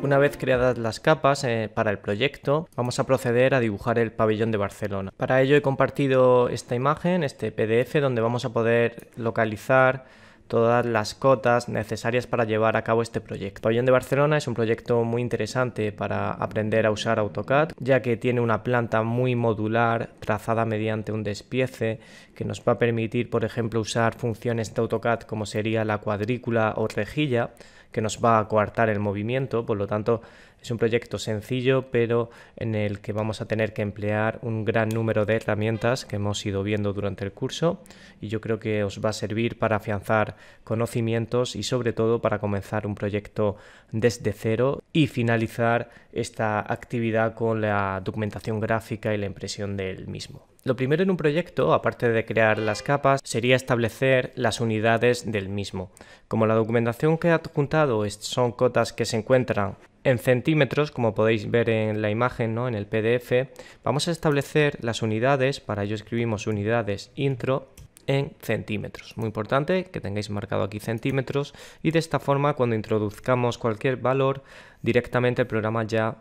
Una vez creadas las capas eh, para el proyecto, vamos a proceder a dibujar el pabellón de Barcelona. Para ello he compartido esta imagen, este PDF, donde vamos a poder localizar todas las cotas necesarias para llevar a cabo este proyecto. El Pabellón de Barcelona es un proyecto muy interesante para aprender a usar AutoCAD, ya que tiene una planta muy modular trazada mediante un despiece que nos va a permitir, por ejemplo, usar funciones de AutoCAD como sería la cuadrícula o rejilla, que nos va a coartar el movimiento, por lo tanto es un proyecto sencillo, pero en el que vamos a tener que emplear un gran número de herramientas que hemos ido viendo durante el curso y yo creo que os va a servir para afianzar conocimientos y sobre todo para comenzar un proyecto desde cero y finalizar esta actividad con la documentación gráfica y la impresión del mismo. Lo primero en un proyecto, aparte de crear las capas, sería establecer las unidades del mismo. Como la documentación que he adjuntado son cotas que se encuentran en centímetros, como podéis ver en la imagen, en el PDF, vamos a establecer las unidades, para ello escribimos unidades intro en centímetros. Muy importante que tengáis marcado aquí centímetros y de esta forma cuando introduzcamos cualquier valor directamente el programa ya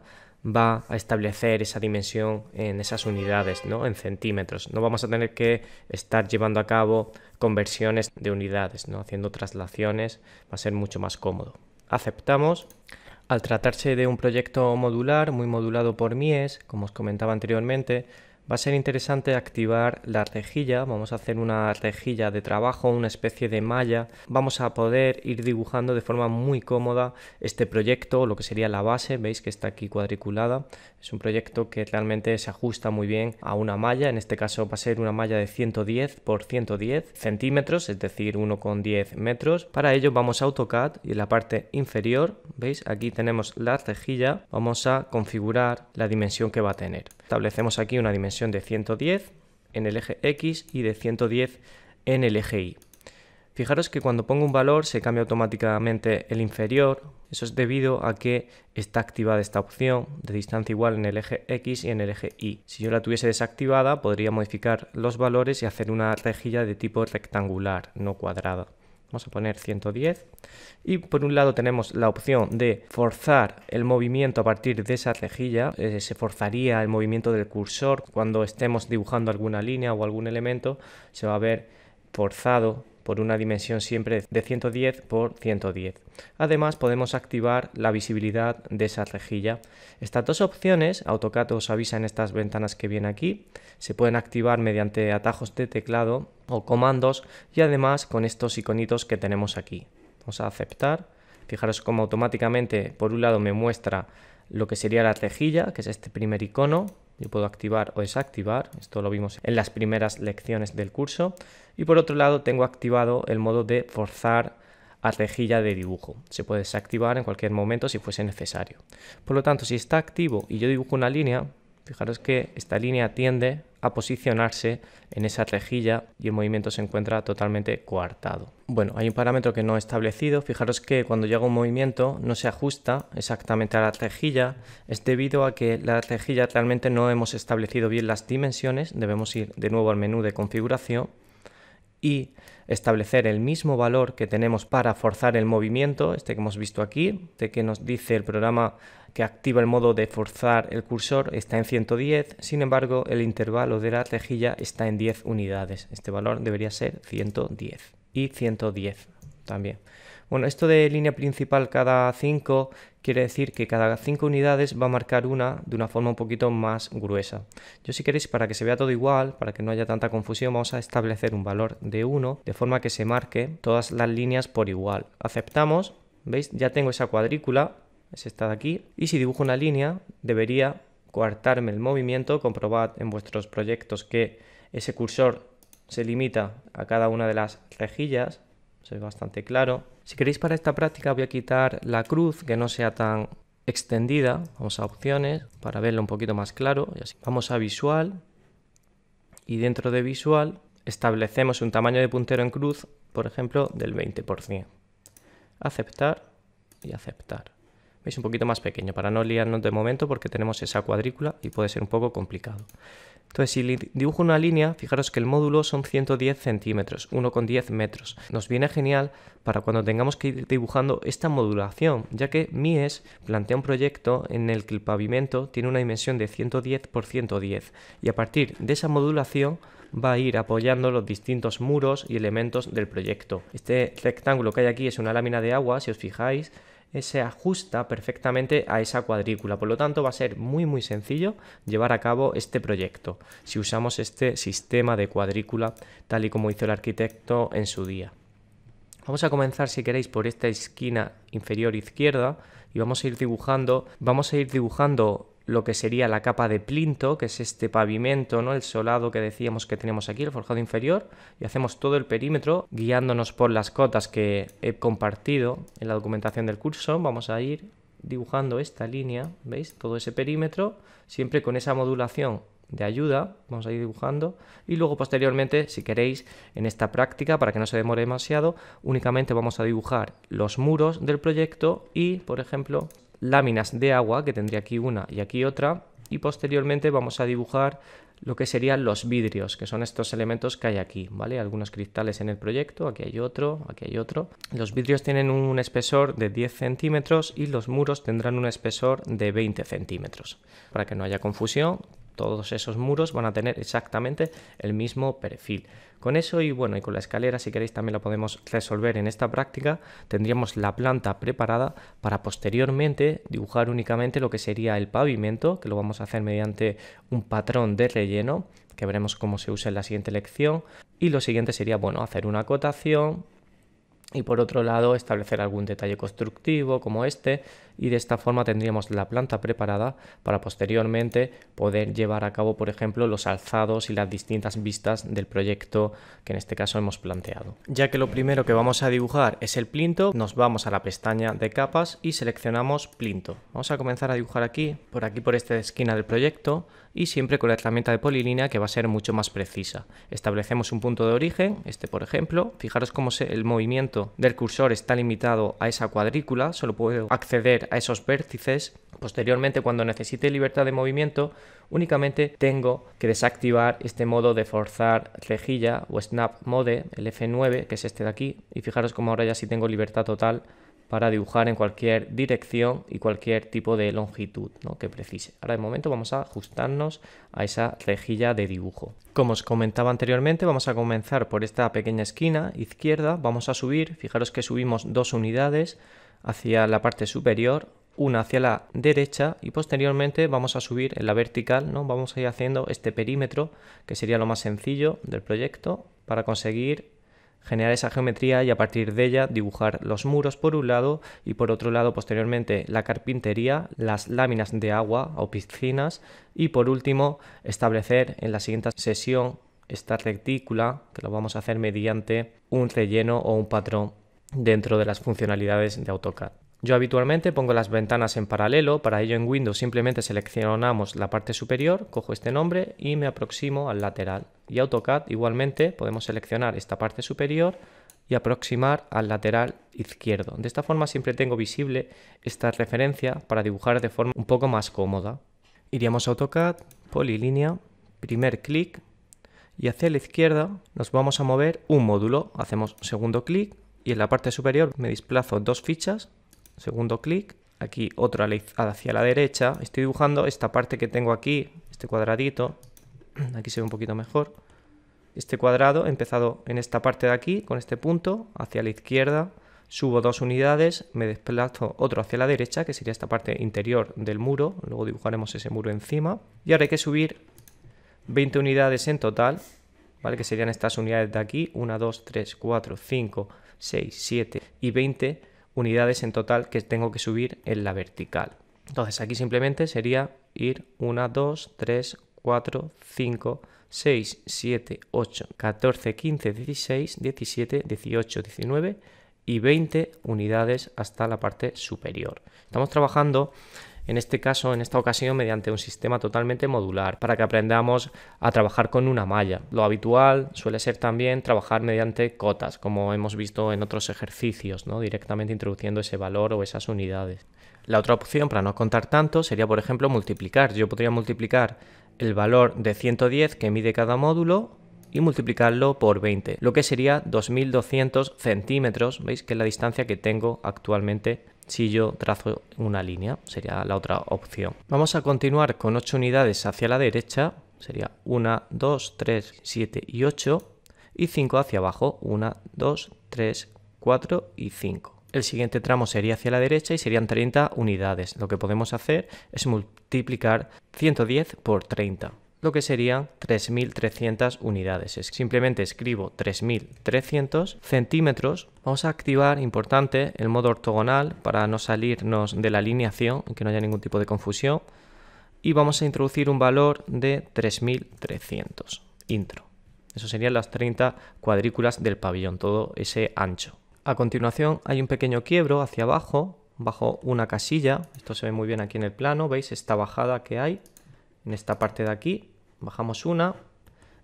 va a establecer esa dimensión en esas unidades, ¿no? en centímetros. No vamos a tener que estar llevando a cabo conversiones de unidades, ¿no? haciendo traslaciones, va a ser mucho más cómodo. Aceptamos. Al tratarse de un proyecto modular, muy modulado por Mies, como os comentaba anteriormente, Va a ser interesante activar la rejilla, vamos a hacer una rejilla de trabajo, una especie de malla. Vamos a poder ir dibujando de forma muy cómoda este proyecto, lo que sería la base, veis que está aquí cuadriculada. Es un proyecto que realmente se ajusta muy bien a una malla, en este caso va a ser una malla de 110 por 110 centímetros, es decir, 1,10 metros. Para ello vamos a AutoCAD y en la parte inferior, veis, aquí tenemos la rejilla, vamos a configurar la dimensión que va a tener. Establecemos aquí una dimensión de 110 en el eje X y de 110 en el eje Y. Fijaros que cuando pongo un valor se cambia automáticamente el inferior, eso es debido a que está activada esta opción de distancia igual en el eje X y en el eje Y. Si yo la tuviese desactivada podría modificar los valores y hacer una rejilla de tipo rectangular, no cuadrada. Vamos a poner 110. Y por un lado tenemos la opción de forzar el movimiento a partir de esa rejilla. Eh, se forzaría el movimiento del cursor. Cuando estemos dibujando alguna línea o algún elemento, se va a ver forzado por una dimensión siempre de 110 por 110. Además podemos activar la visibilidad de esa rejilla. Estas dos opciones, AutoCAD os avisa en estas ventanas que vienen aquí, se pueden activar mediante atajos de teclado o comandos y además con estos iconitos que tenemos aquí. Vamos a aceptar. Fijaros cómo automáticamente por un lado me muestra lo que sería la rejilla, que es este primer icono, yo puedo activar o desactivar, esto lo vimos en las primeras lecciones del curso. Y por otro lado tengo activado el modo de forzar a rejilla de dibujo. Se puede desactivar en cualquier momento si fuese necesario. Por lo tanto, si está activo y yo dibujo una línea, Fijaros que esta línea tiende a posicionarse en esa rejilla y el movimiento se encuentra totalmente coartado. Bueno, hay un parámetro que no he establecido. Fijaros que cuando llega un movimiento no se ajusta exactamente a la rejilla. Es debido a que la rejilla realmente no hemos establecido bien las dimensiones. Debemos ir de nuevo al menú de configuración y establecer el mismo valor que tenemos para forzar el movimiento, este que hemos visto aquí, este que nos dice el programa que activa el modo de forzar el cursor está en 110, sin embargo el intervalo de la tejilla está en 10 unidades, este valor debería ser 110 y 110 también. Bueno, esto de línea principal cada 5 quiere decir que cada 5 unidades va a marcar una de una forma un poquito más gruesa. Yo si queréis, para que se vea todo igual, para que no haya tanta confusión, vamos a establecer un valor de 1 de forma que se marque todas las líneas por igual. Aceptamos, ¿veis? Ya tengo esa cuadrícula, es esta de aquí, y si dibujo una línea debería coartarme el movimiento, comprobad en vuestros proyectos que ese cursor se limita a cada una de las rejillas soy bastante claro. Si queréis para esta práctica voy a quitar la cruz, que no sea tan extendida. Vamos a opciones para verlo un poquito más claro. Y así. Vamos a visual y dentro de visual establecemos un tamaño de puntero en cruz, por ejemplo, del 20%. Aceptar y aceptar es un poquito más pequeño para no liarnos de momento porque tenemos esa cuadrícula y puede ser un poco complicado. Entonces, si dibujo una línea, fijaros que el módulo son 110 centímetros, 1,10 metros. Nos viene genial para cuando tengamos que ir dibujando esta modulación, ya que Mies plantea un proyecto en el que el pavimento tiene una dimensión de 110 por 110 y a partir de esa modulación va a ir apoyando los distintos muros y elementos del proyecto. Este rectángulo que hay aquí es una lámina de agua, si os fijáis, eh, se ajusta perfectamente a esa cuadrícula. Por lo tanto, va a ser muy muy sencillo llevar a cabo este proyecto si usamos este sistema de cuadrícula tal y como hizo el arquitecto en su día. Vamos a comenzar, si queréis, por esta esquina inferior izquierda y vamos a ir dibujando, vamos a ir dibujando lo que sería la capa de plinto, que es este pavimento, ¿no? el solado que decíamos que tenemos aquí, el forjado inferior, y hacemos todo el perímetro guiándonos por las cotas que he compartido en la documentación del curso. Vamos a ir dibujando esta línea, ¿veis? Todo ese perímetro, siempre con esa modulación de ayuda, vamos a ir dibujando y luego posteriormente, si queréis, en esta práctica, para que no se demore demasiado, únicamente vamos a dibujar los muros del proyecto y, por ejemplo, láminas de agua, que tendría aquí una y aquí otra, y posteriormente vamos a dibujar lo que serían los vidrios, que son estos elementos que hay aquí, ¿vale? Algunos cristales en el proyecto, aquí hay otro, aquí hay otro. Los vidrios tienen un espesor de 10 centímetros y los muros tendrán un espesor de 20 centímetros. Para que no haya confusión, todos esos muros van a tener exactamente el mismo perfil. Con eso y bueno, y con la escalera, si queréis, también lo podemos resolver en esta práctica. Tendríamos la planta preparada para posteriormente dibujar únicamente lo que sería el pavimento, que lo vamos a hacer mediante un patrón de relleno, que veremos cómo se usa en la siguiente lección. Y lo siguiente sería, bueno, hacer una acotación, y por otro lado establecer algún detalle constructivo como este y de esta forma tendríamos la planta preparada para posteriormente poder llevar a cabo por ejemplo los alzados y las distintas vistas del proyecto que en este caso hemos planteado. Ya que lo primero que vamos a dibujar es el plinto, nos vamos a la pestaña de capas y seleccionamos plinto. Vamos a comenzar a dibujar aquí, por aquí por esta esquina del proyecto, y siempre con la herramienta de polilínea que va a ser mucho más precisa. Establecemos un punto de origen, este por ejemplo, fijaros cómo el movimiento del cursor está limitado a esa cuadrícula, solo puedo acceder a esos vértices. Posteriormente, cuando necesite libertad de movimiento, únicamente tengo que desactivar este modo de forzar rejilla o snap mode, el F9, que es este de aquí, y fijaros cómo ahora ya sí tengo libertad total para dibujar en cualquier dirección y cualquier tipo de longitud que precise. Ahora de momento vamos a ajustarnos a esa rejilla de dibujo. Como os comentaba anteriormente, vamos a comenzar por esta pequeña esquina izquierda, vamos a subir, fijaros que subimos dos unidades hacia la parte superior, una hacia la derecha y posteriormente vamos a subir en la vertical, ¿no? vamos a ir haciendo este perímetro que sería lo más sencillo del proyecto para conseguir generar esa geometría y a partir de ella dibujar los muros por un lado y por otro lado posteriormente la carpintería, las láminas de agua o piscinas y por último establecer en la siguiente sesión esta retícula que lo vamos a hacer mediante un relleno o un patrón dentro de las funcionalidades de AutoCAD. Yo habitualmente pongo las ventanas en paralelo, para ello en Windows simplemente seleccionamos la parte superior, cojo este nombre y me aproximo al lateral. Y AutoCAD igualmente podemos seleccionar esta parte superior y aproximar al lateral izquierdo. De esta forma siempre tengo visible esta referencia para dibujar de forma un poco más cómoda. Iríamos a AutoCAD, polilínea, primer clic y hacia la izquierda nos vamos a mover un módulo. Hacemos segundo clic y en la parte superior me desplazo dos fichas segundo clic, aquí otro hacia la derecha, estoy dibujando esta parte que tengo aquí, este cuadradito, aquí se ve un poquito mejor, este cuadrado empezado en esta parte de aquí, con este punto, hacia la izquierda, subo dos unidades, me desplazo otro hacia la derecha, que sería esta parte interior del muro, luego dibujaremos ese muro encima, y ahora hay que subir 20 unidades en total, ¿vale? que serían estas unidades de aquí, 1, 2, 3, 4, 5, 6, 7 y 20 unidades en total que tengo que subir en la vertical. Entonces aquí simplemente sería ir 1, 2, 3, 4, 5, 6, 7, 8, 14, 15, 16, 17, 18, 19 y 20 unidades hasta la parte superior. Estamos trabajando en este caso, en esta ocasión, mediante un sistema totalmente modular, para que aprendamos a trabajar con una malla. Lo habitual suele ser también trabajar mediante cotas, como hemos visto en otros ejercicios, ¿no? directamente introduciendo ese valor o esas unidades. La otra opción para no contar tanto sería, por ejemplo, multiplicar. Yo podría multiplicar el valor de 110 que mide cada módulo y multiplicarlo por 20, lo que sería 2200 centímetros, veis que es la distancia que tengo actualmente si yo trazo una línea, sería la otra opción. Vamos a continuar con 8 unidades hacia la derecha, sería 1, 2, 3, 7 y 8, y 5 hacia abajo, 1, 2, 3, 4 y 5. El siguiente tramo sería hacia la derecha y serían 30 unidades. Lo que podemos hacer es multiplicar 110 por 30 lo que serían 3.300 unidades. Simplemente escribo 3.300 centímetros. Vamos a activar, importante, el modo ortogonal para no salirnos de la alineación y que no haya ningún tipo de confusión. Y vamos a introducir un valor de 3.300. Intro. Eso serían las 30 cuadrículas del pabellón, todo ese ancho. A continuación hay un pequeño quiebro hacia abajo, bajo una casilla. Esto se ve muy bien aquí en el plano, veis esta bajada que hay en esta parte de aquí, bajamos una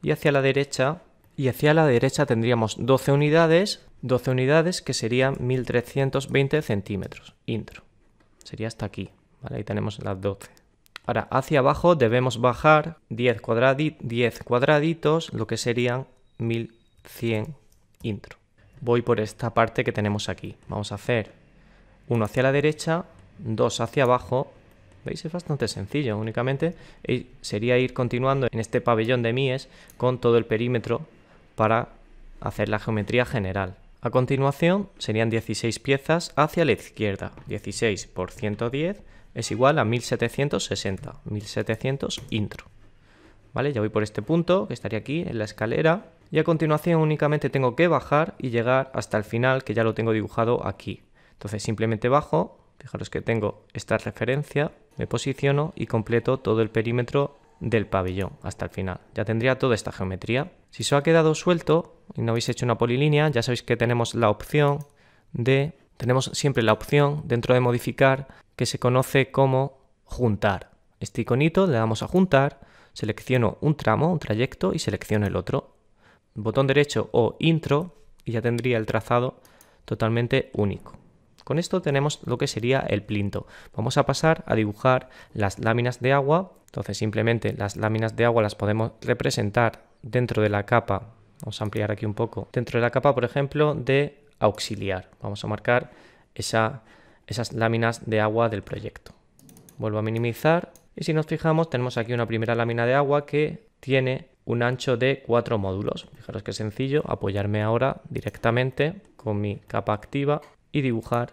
y hacia la derecha, y hacia la derecha tendríamos 12 unidades, 12 unidades que serían 1320 centímetros, intro. Sería hasta aquí, ¿vale? Ahí tenemos las 12. Ahora, hacia abajo debemos bajar 10, 10 cuadraditos, lo que serían 1100 intro. Voy por esta parte que tenemos aquí. Vamos a hacer uno hacia la derecha, dos hacia abajo ¿Veis? Es bastante sencillo, únicamente sería ir continuando en este pabellón de Mies con todo el perímetro para hacer la geometría general. A continuación serían 16 piezas hacia la izquierda. 16 por 110 es igual a 1760, 1700 intro. ¿Vale? Ya voy por este punto, que estaría aquí en la escalera. Y a continuación únicamente tengo que bajar y llegar hasta el final, que ya lo tengo dibujado aquí. Entonces simplemente bajo, fijaros que tengo esta referencia, me posiciono y completo todo el perímetro del pabellón hasta el final. Ya tendría toda esta geometría. Si se ha quedado suelto y no habéis hecho una polilínea, ya sabéis que tenemos la opción de... Tenemos siempre la opción dentro de modificar que se conoce como juntar. Este iconito le damos a juntar, selecciono un tramo, un trayecto y selecciono el otro. Botón derecho o intro y ya tendría el trazado totalmente único. Con esto tenemos lo que sería el plinto. Vamos a pasar a dibujar las láminas de agua. Entonces simplemente las láminas de agua las podemos representar dentro de la capa. Vamos a ampliar aquí un poco. Dentro de la capa, por ejemplo, de auxiliar. Vamos a marcar esa, esas láminas de agua del proyecto. Vuelvo a minimizar. Y si nos fijamos, tenemos aquí una primera lámina de agua que tiene un ancho de cuatro módulos. Fijaros qué sencillo, apoyarme ahora directamente con mi capa activa y dibujar.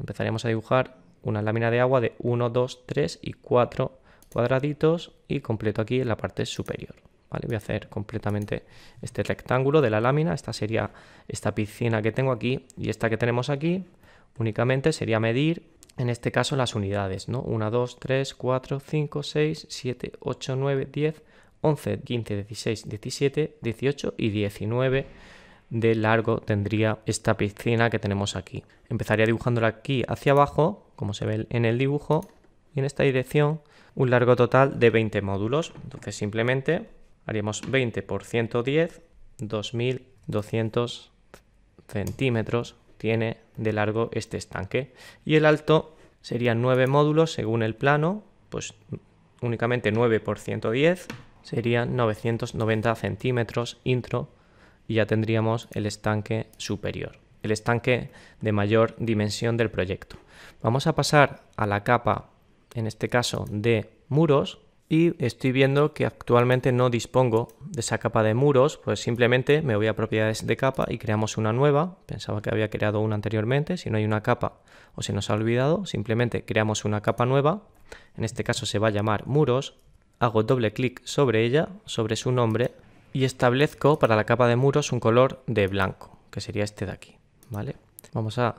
Empezaríamos a dibujar una lámina de agua de 1, 2, 3 y 4 cuadraditos y completo aquí en la parte superior. ¿vale? Voy a hacer completamente este rectángulo de la lámina. Esta sería esta piscina que tengo aquí y esta que tenemos aquí. Únicamente sería medir, en este caso, las unidades. ¿no? 1, 2, 3, 4, 5, 6, 7, 8, 9, 10, 11, 15, 16, 17, 18 y 19 de largo tendría esta piscina que tenemos aquí. Empezaría dibujándola aquí hacia abajo, como se ve en el dibujo, y en esta dirección un largo total de 20 módulos. Entonces simplemente haríamos 20 por 110, 2200 centímetros tiene de largo este estanque. Y el alto serían 9 módulos según el plano, pues únicamente 9 por 110 serían 990 centímetros intro y ya tendríamos el estanque superior, el estanque de mayor dimensión del proyecto. Vamos a pasar a la capa, en este caso, de muros y estoy viendo que actualmente no dispongo de esa capa de muros, pues simplemente me voy a propiedades de capa y creamos una nueva. Pensaba que había creado una anteriormente, si no hay una capa o se nos ha olvidado, simplemente creamos una capa nueva. En este caso se va a llamar muros, hago doble clic sobre ella, sobre su nombre y establezco para la capa de muros un color de blanco, que sería este de aquí, ¿vale? Vamos a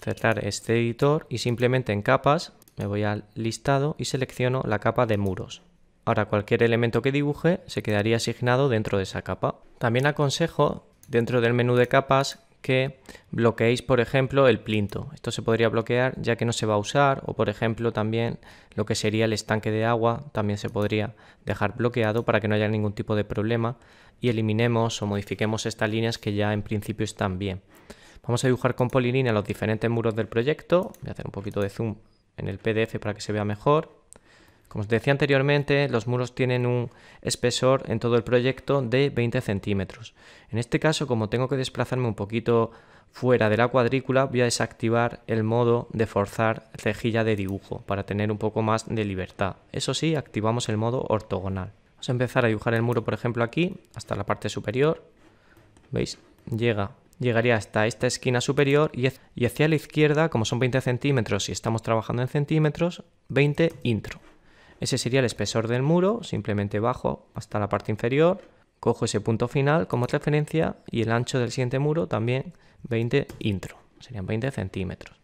cerrar este editor y simplemente en capas me voy al listado y selecciono la capa de muros. Ahora cualquier elemento que dibuje se quedaría asignado dentro de esa capa. También aconsejo dentro del menú de capas que bloqueéis, por ejemplo, el plinto. Esto se podría bloquear ya que no se va a usar o, por ejemplo, también lo que sería el estanque de agua también se podría dejar bloqueado para que no haya ningún tipo de problema y eliminemos o modifiquemos estas líneas que ya en principio están bien. Vamos a dibujar con polilínea los diferentes muros del proyecto. Voy a hacer un poquito de zoom en el PDF para que se vea mejor. Como os decía anteriormente, los muros tienen un espesor en todo el proyecto de 20 centímetros. En este caso, como tengo que desplazarme un poquito fuera de la cuadrícula, voy a desactivar el modo de forzar cejilla de dibujo para tener un poco más de libertad. Eso sí, activamos el modo ortogonal. Vamos a empezar a dibujar el muro, por ejemplo, aquí, hasta la parte superior. ¿Veis? Llega llegaría hasta esta esquina superior y hacia la izquierda, como son 20 centímetros y estamos trabajando en centímetros, 20 intro. Ese sería el espesor del muro, simplemente bajo hasta la parte inferior, cojo ese punto final como referencia y el ancho del siguiente muro también 20 intro, serían 20 centímetros.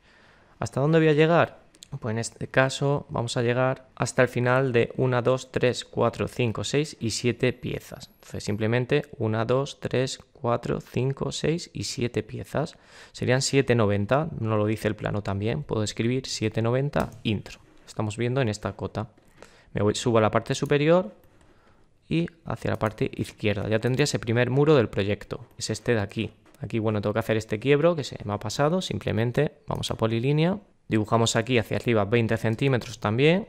¿Hasta dónde voy a llegar? Pues en este caso vamos a llegar hasta el final de 1, 2, 3, 4, 5, 6 y 7 piezas. Entonces simplemente 1, 2, 3, 4, 5, 6 y 7 piezas. Serían 7,90, no lo dice el plano también, puedo escribir 7,90 intro. Estamos viendo en esta cota. Me subo a la parte superior y hacia la parte izquierda. Ya tendría ese primer muro del proyecto. Es este de aquí. Aquí, bueno, tengo que hacer este quiebro que se me ha pasado. Simplemente vamos a polilínea. Dibujamos aquí hacia arriba 20 centímetros también.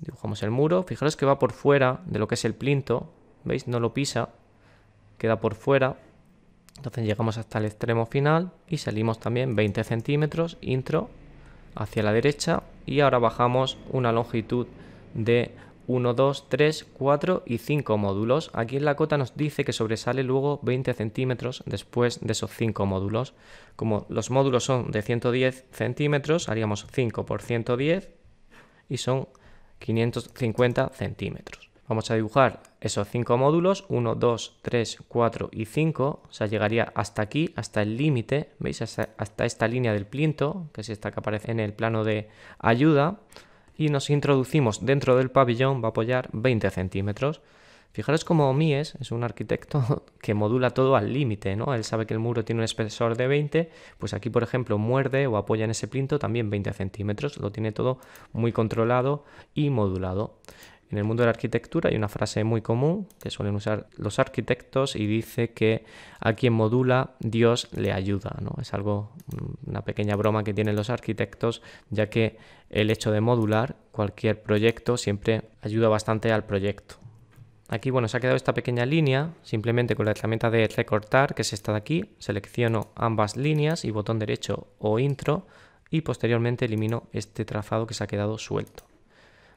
Dibujamos el muro. Fijaros que va por fuera de lo que es el plinto. ¿Veis? No lo pisa. Queda por fuera. Entonces llegamos hasta el extremo final y salimos también 20 centímetros, intro, hacia la derecha y ahora bajamos una longitud de 1, 2, 3, 4 y 5 módulos. Aquí en la cota nos dice que sobresale luego 20 centímetros después de esos 5 módulos. Como los módulos son de 110 centímetros, haríamos 5 por 110 y son 550 centímetros. Vamos a dibujar esos 5 módulos, 1, 2, 3, 4 y 5. O sea, llegaría hasta aquí, hasta el límite, ¿veis? Hasta, esta línea del plinto, que es esta que aparece en el plano de ayuda y nos introducimos dentro del pabellón va a apoyar 20 centímetros. Fijaros como Mies es un arquitecto que modula todo al límite, ¿no? Él sabe que el muro tiene un espesor de 20, pues aquí, por ejemplo, muerde o apoya en ese plinto también 20 centímetros. Lo tiene todo muy controlado y modulado. En el mundo de la arquitectura hay una frase muy común que suelen usar los arquitectos y dice que a quien modula Dios le ayuda, ¿no? Es algo mm, una pequeña broma que tienen los arquitectos, ya que el hecho de modular cualquier proyecto siempre ayuda bastante al proyecto. Aquí, bueno, se ha quedado esta pequeña línea, simplemente con la herramienta de recortar, que es esta de aquí, selecciono ambas líneas y botón derecho o intro, y posteriormente elimino este trazado que se ha quedado suelto.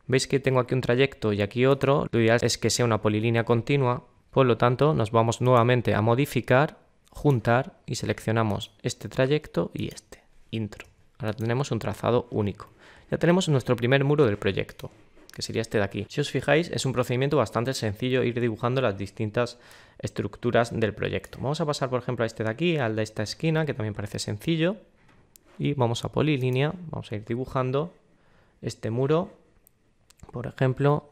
Veis que tengo aquí un trayecto y aquí otro, lo ideal es que sea una polilínea continua, por lo tanto nos vamos nuevamente a modificar, juntar y seleccionamos este trayecto y este, intro. Ahora tenemos un trazado único. Ya tenemos nuestro primer muro del proyecto, que sería este de aquí. Si os fijáis, es un procedimiento bastante sencillo ir dibujando las distintas estructuras del proyecto. Vamos a pasar, por ejemplo, a este de aquí, al de esta esquina, que también parece sencillo. Y vamos a polilínea, vamos a ir dibujando este muro por ejemplo,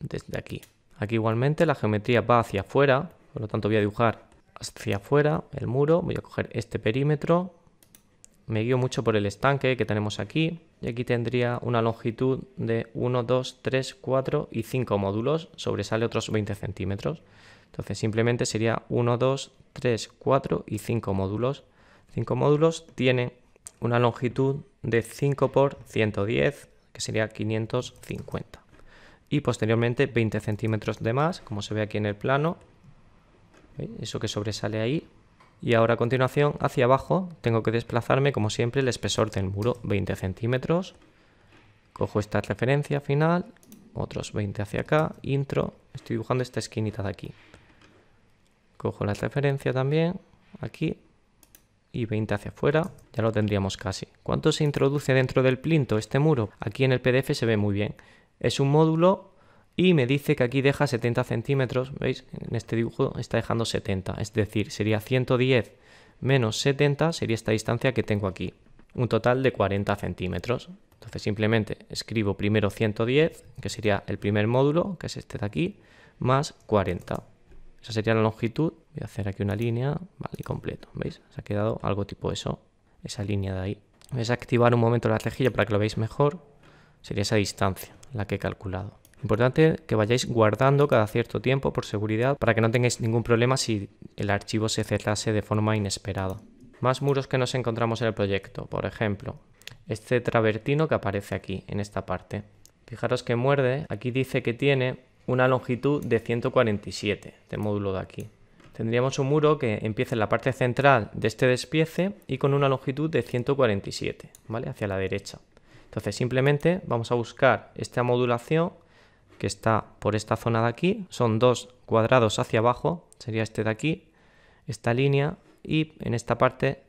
desde aquí. Aquí igualmente la geometría va hacia afuera, por lo tanto voy a dibujar hacia afuera el muro, voy a coger este perímetro, me guío mucho por el estanque que tenemos aquí y aquí tendría una longitud de 1, 2, 3, 4 y 5 módulos, sobresale otros 20 centímetros. Entonces simplemente sería 1, 2, 3, 4 y 5 módulos. 5 módulos tiene una longitud de 5 por 110, que sería 550. Y posteriormente 20 centímetros de más, como se ve aquí en el plano, eso que sobresale ahí. Y ahora a continuación, hacia abajo, tengo que desplazarme, como siempre, el espesor del muro, 20 centímetros. Cojo esta referencia final, otros 20 hacia acá, intro, estoy dibujando esta esquinita de aquí. Cojo la referencia también, aquí, y 20 hacia afuera, ya lo tendríamos casi. ¿Cuánto se introduce dentro del plinto este muro? Aquí en el PDF se ve muy bien. Es un módulo y me dice que aquí deja 70 centímetros, ¿veis? En este dibujo está dejando 70, es decir, sería 110 menos 70 sería esta distancia que tengo aquí, un total de 40 centímetros. Entonces simplemente escribo primero 110, que sería el primer módulo, que es este de aquí, más 40. Esa sería la longitud. Voy a hacer aquí una línea, vale, y completo. ¿Veis? Se ha quedado algo tipo eso, esa línea de ahí. Voy a activar un momento la rejilla para que lo veáis mejor. Sería esa distancia, la que he calculado. Importante que vayáis guardando cada cierto tiempo por seguridad para que no tengáis ningún problema si el archivo se cerrase de forma inesperada. Más muros que nos encontramos en el proyecto, por ejemplo, este travertino que aparece aquí, en esta parte. Fijaros que muerde, aquí dice que tiene una longitud de 147, de este módulo de aquí. Tendríamos un muro que empiece en la parte central de este despiece y con una longitud de 147, ¿vale? Hacia la derecha. Entonces simplemente vamos a buscar esta modulación que está por esta zona de aquí. Son dos cuadrados hacia abajo, sería este de aquí, esta línea, y en esta parte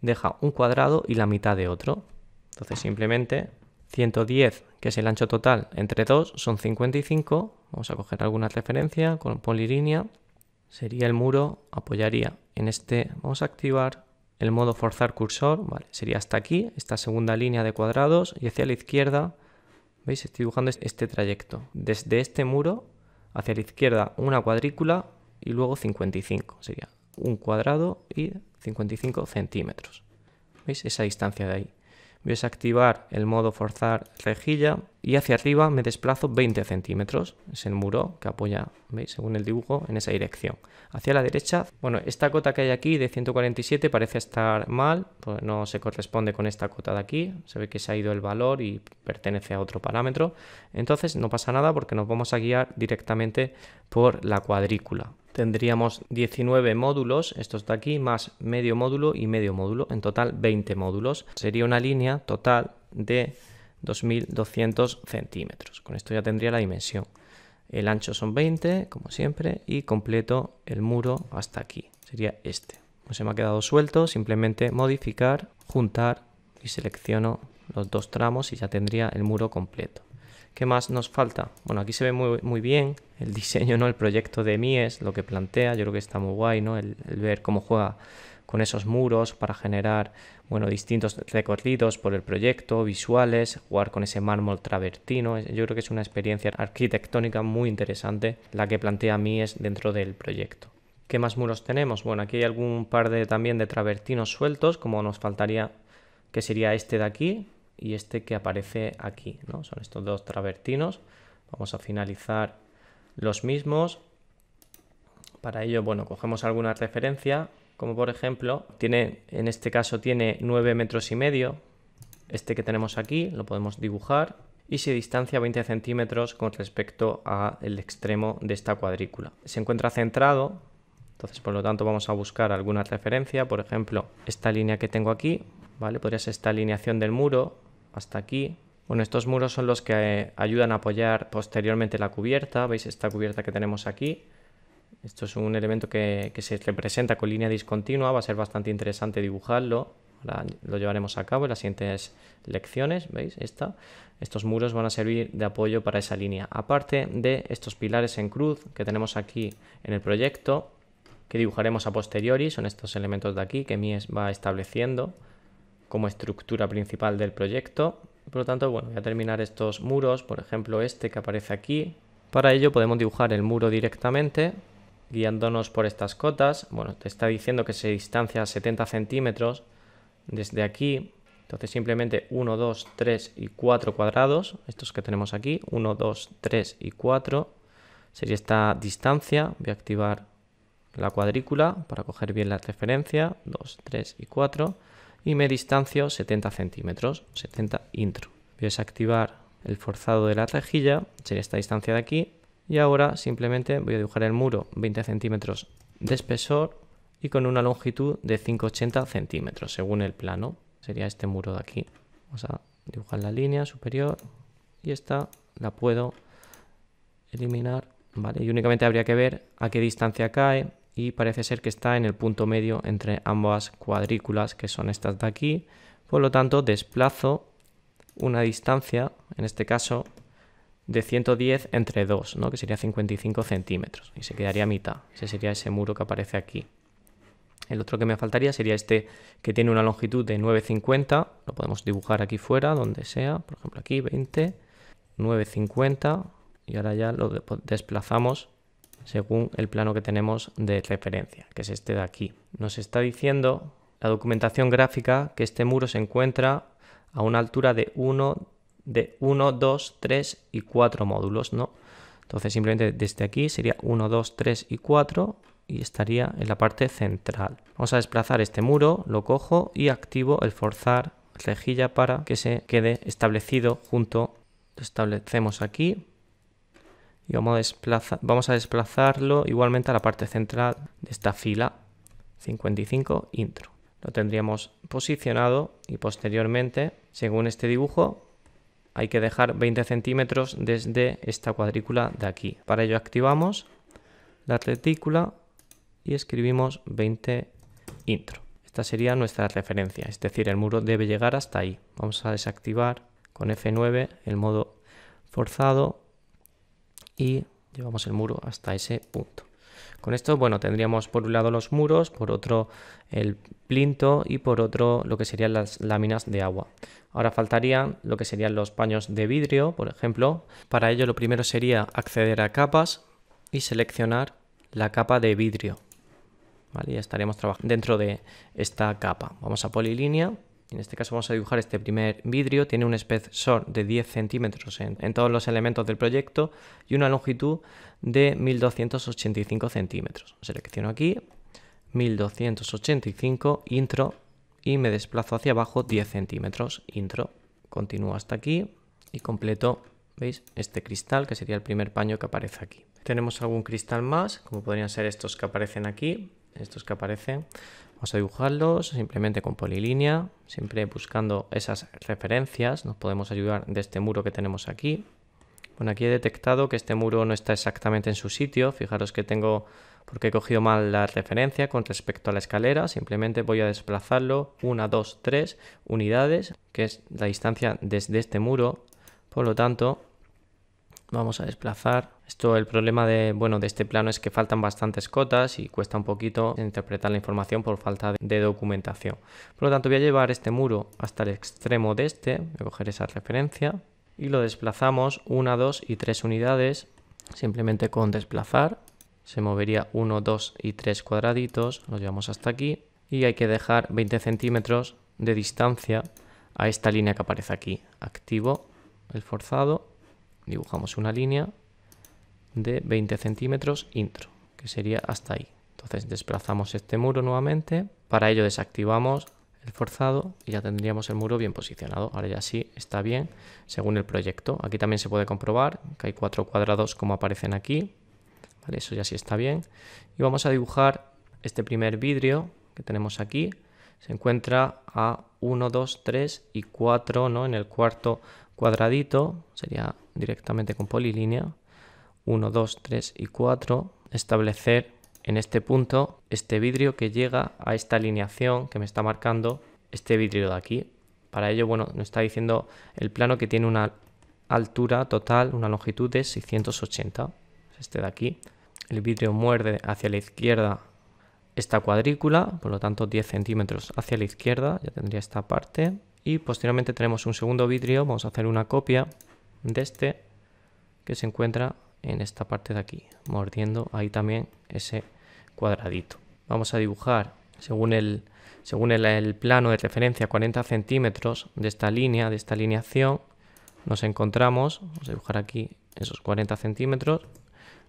deja un cuadrado y la mitad de otro. Entonces simplemente 110, que es el ancho total, entre dos son 55, Vamos a coger alguna referencia con polilínea. Sería el muro, apoyaría en este. Vamos a activar el modo forzar cursor. sería hasta aquí, esta segunda línea de cuadrados y hacia la izquierda. ¿Veis? Estoy dibujando este trayecto. Desde este muro hacia la izquierda una cuadrícula y luego 55. Sería un cuadrado y 55 centímetros. ¿Veis? Esa distancia de ahí. Voy a activar el modo forzar rejilla y hacia arriba me desplazo 20 centímetros. Es el muro que apoya, ¿veis? según el dibujo, en esa dirección. Hacia la derecha, bueno, esta cota que hay aquí de 147 parece estar mal, pues no se corresponde con esta cota de aquí. Se ve que se ha ido el valor y pertenece a otro parámetro. Entonces no pasa nada porque nos vamos a guiar directamente por la cuadrícula tendríamos 19 módulos, estos de aquí, más medio módulo y medio módulo, en total 20 módulos. Sería una línea total de 2200 centímetros. Con esto ya tendría la dimensión. El ancho son 20, como siempre, y completo el muro hasta aquí. Sería este. no se me ha quedado suelto, simplemente modificar, juntar y selecciono los dos tramos y ya tendría el muro completo. ¿Qué más nos falta? Bueno, aquí se ve muy, muy, bien el diseño, ¿no? El proyecto de es lo que plantea, yo creo que está muy guay, ¿no? el ver cómo juega con esos muros para generar bueno, distintos recorridos por el proyecto, visuales, jugar con ese mármol travertino. Yo creo que es una experiencia arquitectónica muy interesante la que plantea a Mies dentro del proyecto. ¿Qué más muros tenemos? Bueno, aquí hay algún par de también de travertinos sueltos, como nos faltaría, que sería este de aquí y este que aparece aquí, ¿no? Son estos dos travertinos. Vamos a finalizar los mismos. Para ello, bueno, cogemos alguna referencia, como por ejemplo, tiene, en este caso tiene 9 metros y medio, este que tenemos aquí, lo podemos dibujar, y se distancia 20 centímetros con respecto al extremo de esta cuadrícula. Se encuentra centrado, entonces por lo tanto vamos a buscar alguna referencia, por ejemplo, esta línea que tengo aquí, ¿vale? Podría ser esta alineación del muro hasta aquí. Bueno, estos muros son los que eh, ayudan a apoyar posteriormente la cubierta, veis esta cubierta que tenemos aquí, esto es un elemento que, se representa con línea discontinua, va a ser bastante interesante dibujarlo. lo llevaremos a cabo en las siguientes lecciones, ¿veis? Esta. Estos muros van a servir de apoyo para esa línea. Aparte de estos pilares en cruz que tenemos aquí en el proyecto, que dibujaremos a posteriori, son estos elementos de aquí que Mies va estableciendo como estructura principal del proyecto. Por lo tanto, bueno, voy a terminar estos muros, por ejemplo este que aparece aquí. Para ello podemos dibujar el muro directamente guiándonos por estas cotas. Bueno, te está diciendo que se distancia 70 centímetros desde aquí. Entonces simplemente 1, 2, 3 y 4 cuadrados, estos que tenemos aquí, 1, 2, 3 y 4, sería esta distancia. Voy a activar la cuadrícula para coger bien la referencia, 2, 3 y 4, y me distancio 70 centímetros, 70 intro. Voy a desactivar el forzado de la rejilla, sería esta distancia de aquí, y ahora simplemente voy a dibujar el muro 20 centímetros de espesor y con una longitud de 580 centímetros según el plano. Sería este muro de aquí. Vamos a dibujar la línea superior y esta la puedo eliminar. Vale, y únicamente habría que ver a qué distancia cae y parece ser que está en el punto medio entre ambas cuadrículas que son estas de aquí. Por lo tanto, desplazo una distancia, en este caso de 110 entre 2, ¿no? que sería 55 centímetros, y se quedaría a mitad. Ese sería ese muro que aparece aquí. El otro que me faltaría sería este que tiene una longitud de 9,50. Lo podemos dibujar aquí fuera, donde sea. Por ejemplo, aquí 20, 9,50. Y ahora ya lo pues, desplazamos según el plano que tenemos de referencia, que es este de aquí. Nos está diciendo la documentación gráfica que este muro se encuentra a una altura de 1 de 1, 2, 3 y 4 módulos, ¿no? Entonces simplemente desde aquí sería 1, 2, 3 y 4 y estaría en la parte central. Vamos a desplazar este muro, lo cojo y activo el forzar rejilla para que se quede establecido junto. Lo establecemos aquí y vamos a, desplazar, vamos a desplazarlo igualmente a la parte central de esta fila 55 intro. Lo tendríamos posicionado y posteriormente, según este dibujo, hay que dejar 20 centímetros desde esta cuadrícula de aquí. Para ello activamos la retícula y escribimos 20 intro. Esta sería nuestra referencia, es decir, el muro debe llegar hasta ahí. Vamos a desactivar con F9 el modo forzado y llevamos el muro hasta ese punto. Con esto, bueno, tendríamos por un lado los muros, por otro el plinto y por otro lo que serían las láminas de agua. Ahora faltarían lo que serían los paños de vidrio, por ejemplo. Para ello lo primero sería acceder a capas y seleccionar la capa de vidrio. ¿Vale? Ya estaríamos trabajando dentro de esta capa. Vamos a polilínea en este caso vamos a dibujar este primer vidrio, tiene un espesor de 10 centímetros en, todos los elementos del proyecto y una longitud de 1285 centímetros. Selecciono aquí 1285 intro y me desplazo hacia abajo 10 centímetros intro. Continúo hasta aquí y completo, ¿veis? Este cristal que sería el primer paño que aparece aquí. Tenemos algún cristal más, como podrían ser estos que aparecen aquí, estos que aparecen. Vamos a dibujarlos simplemente con polilínea, siempre buscando esas referencias. Nos podemos ayudar de este muro que tenemos aquí. Bueno, aquí he detectado que este muro no está exactamente en su sitio. Fijaros que tengo, porque he cogido mal la referencia con respecto a la escalera. Simplemente voy a desplazarlo una, dos, tres unidades, que es la distancia desde este muro. Por lo tanto, Vamos a desplazar. Esto, el problema de, bueno, de este plano es que faltan bastantes cotas y cuesta un poquito interpretar la información por falta de, documentación. Por lo tanto, voy a llevar este muro hasta el extremo de este, voy a coger esa referencia y lo desplazamos una, dos y tres unidades. Simplemente con desplazar se movería 1, 2 y 3 cuadraditos, Lo llevamos hasta aquí y hay que dejar 20 centímetros de distancia a esta línea que aparece aquí. Activo el forzado dibujamos una línea de 20 centímetros intro, que sería hasta ahí. Entonces desplazamos este muro nuevamente, para ello desactivamos el forzado y ya tendríamos el muro bien posicionado. Ahora ya sí está bien según el proyecto. Aquí también se puede comprobar que hay cuatro cuadrados como aparecen aquí. eso ya sí está bien. Y vamos a dibujar este primer vidrio que tenemos aquí. Se encuentra a 1, 2, 3 y 4 ¿no? en el cuarto cuadradito. Sería directamente con polilínea, 1, 2, 3 y 4, establecer en este punto este vidrio que llega a esta alineación que me está marcando este vidrio de aquí. Para ello, bueno, nos está diciendo el plano que tiene una altura total, una longitud de 680, este de aquí. El vidrio muerde hacia la izquierda esta cuadrícula, por lo tanto 10 centímetros hacia la izquierda, ya tendría esta parte. Y posteriormente tenemos un segundo vidrio, vamos a hacer una copia de este que se encuentra en esta parte de aquí, mordiendo ahí también ese cuadradito. Vamos a dibujar según el, según el, plano de referencia 40 centímetros de esta línea, de esta alineación, nos encontramos, vamos a dibujar aquí esos 40 centímetros,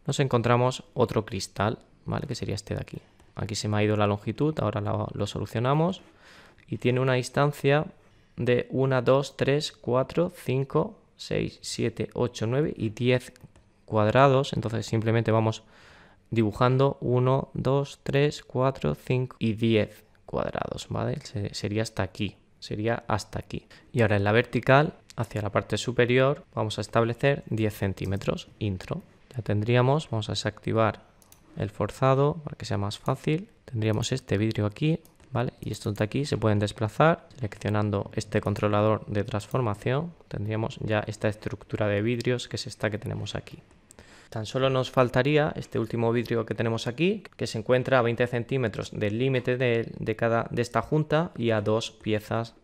nos encontramos otro cristal, ¿vale? Que sería este de aquí. Aquí se me ha ido la longitud, ahora lo, lo solucionamos. Y tiene una distancia de 1, 2, 3, 4, 5, 6, 7, 8, 9 y 10 cuadrados. Entonces simplemente vamos dibujando 1, 2, 3, 4, 5 y 10 cuadrados, ¿vale? sería hasta aquí, sería hasta aquí. Y ahora en la vertical, hacia la parte superior, vamos a establecer 10 centímetros, intro. Ya tendríamos, vamos a desactivar el forzado para que sea más fácil. Tendríamos este vidrio aquí, y estos de aquí se pueden desplazar seleccionando este controlador de transformación. Tendríamos ya esta estructura de vidrios que es esta que tenemos aquí. Tan solo nos faltaría este último vidrio que tenemos aquí, que se encuentra a 20 centímetros del límite de, de, cada, de esta junta y a dos piezas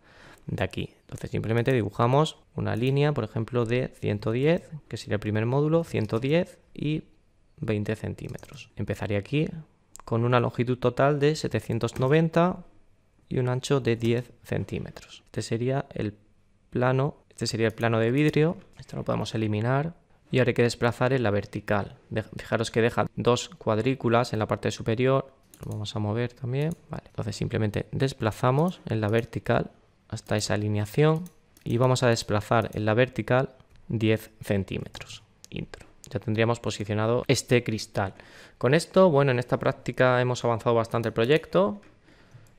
de aquí. Entonces simplemente dibujamos una línea, por ejemplo, de 110, que sería el primer módulo, 110 y 20 centímetros. Empezaría aquí, con una longitud total de 790 y un ancho de 10 centímetros. Este sería el plano, este sería el plano de vidrio, esto lo podemos eliminar. Y ahora hay que desplazar en la vertical. Fijaros que deja dos cuadrículas en la parte superior. Lo vamos a mover también. Vale. Entonces simplemente desplazamos en la vertical hasta esa alineación y vamos a desplazar en la vertical 10 centímetros. Intro tendríamos posicionado este cristal. Con esto, bueno, en esta práctica hemos avanzado bastante el proyecto.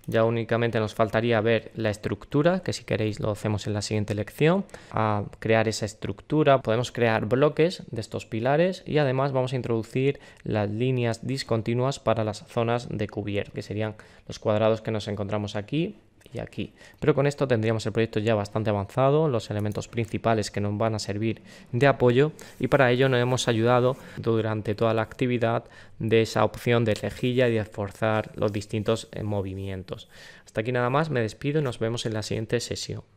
Ya únicamente nos faltaría ver la estructura, que si queréis lo hacemos en la siguiente lección. A crear esa estructura podemos crear bloques de estos pilares y además vamos a introducir las líneas discontinuas para las zonas de cubierta, que serían los cuadrados que nos encontramos aquí y aquí. Pero con esto tendríamos el proyecto ya bastante avanzado, los elementos principales que nos van a servir de apoyo y para ello nos hemos ayudado durante toda la actividad de esa opción de rejilla y de esforzar los distintos eh, movimientos. Hasta aquí nada más, me despido y nos vemos en la siguiente sesión.